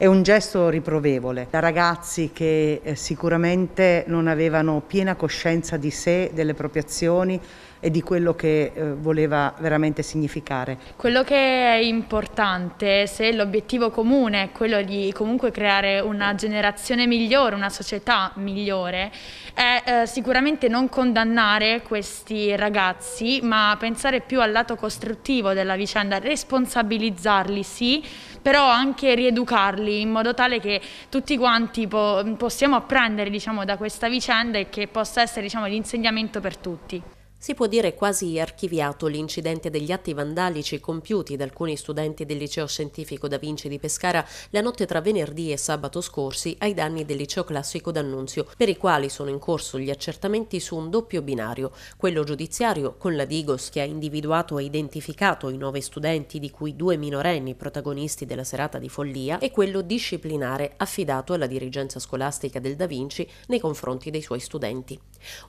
È un gesto riprovevole da ragazzi che eh, sicuramente non avevano piena coscienza di sé, delle proprie azioni e di quello che eh, voleva veramente significare. Quello che è importante, se l'obiettivo comune è quello di comunque creare una generazione migliore, una società migliore, è eh, sicuramente non condannare questi ragazzi, ma pensare più al lato costruttivo della vicenda, responsabilizzarli sì, però anche rieducarli in modo tale che tutti quanti po possiamo apprendere diciamo, da questa vicenda e che possa essere diciamo, l'insegnamento per tutti. Si può dire quasi archiviato l'incidente degli atti vandalici compiuti da alcuni studenti del liceo scientifico Da Vinci di Pescara la notte tra venerdì e sabato scorsi ai danni del liceo classico d'Annunzio, per i quali sono in corso gli accertamenti su un doppio binario, quello giudiziario con la Digos che ha individuato e identificato i nove studenti di cui due minorenni protagonisti della serata di follia e quello disciplinare affidato alla dirigenza scolastica del Da Vinci nei confronti dei suoi studenti.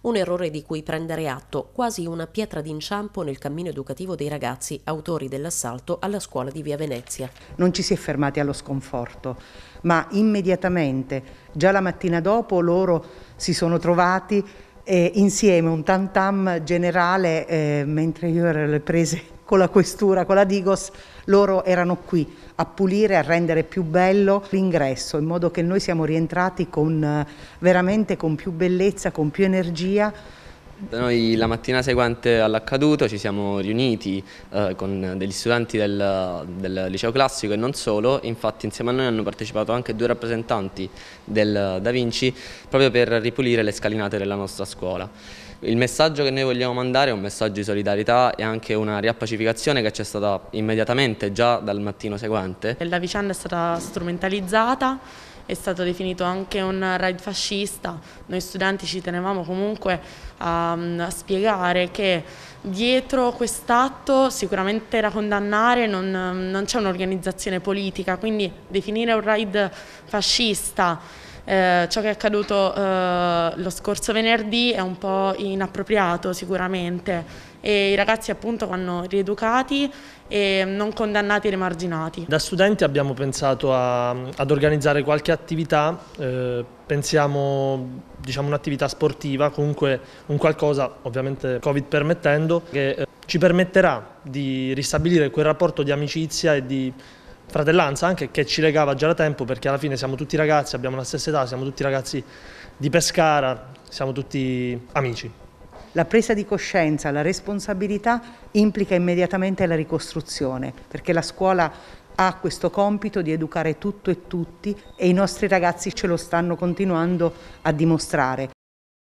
Un errore di cui prendere atto quasi una pietra d'inciampo nel cammino educativo dei ragazzi, autori dell'assalto alla scuola di Via Venezia. Non ci si è fermati allo sconforto, ma immediatamente, già la mattina dopo, loro si sono trovati eh, insieme un tantam generale, eh, mentre io ero alle prese con la questura, con la Digos, loro erano qui a pulire, a rendere più bello l'ingresso, in modo che noi siamo rientrati con, eh, veramente con più bellezza, con più energia noi la mattina seguente all'accaduto ci siamo riuniti eh, con degli studenti del, del, liceo classico e non solo, infatti insieme a noi hanno partecipato anche due rappresentanti del Da Vinci proprio per ripulire le scalinate della nostra scuola. Il messaggio che noi vogliamo mandare è un messaggio di solidarietà e anche una riappacificazione che c'è stata immediatamente già dal mattino seguente. La vicenda è stata strumentalizzata è stato definito anche un raid fascista, noi studenti ci tenevamo comunque a, a spiegare che dietro quest'atto sicuramente da condannare non, non c'è un'organizzazione politica, quindi definire un raid fascista eh, ciò che è accaduto eh, lo scorso venerdì è un po' inappropriato sicuramente e i ragazzi appunto vanno rieducati e non condannati e rimarginati. Da studenti abbiamo pensato a, ad organizzare qualche attività, eh, pensiamo diciamo un'attività sportiva, comunque un qualcosa, ovviamente Covid permettendo, che eh, ci permetterà di ristabilire quel rapporto di amicizia e di fratellanza anche che ci legava già da tempo perché alla fine siamo tutti ragazzi, abbiamo la stessa età, siamo tutti ragazzi di Pescara, siamo tutti amici. La presa di coscienza, la responsabilità implica immediatamente la ricostruzione, perché la scuola ha questo compito di educare tutto e tutti e i nostri ragazzi ce lo stanno continuando a dimostrare.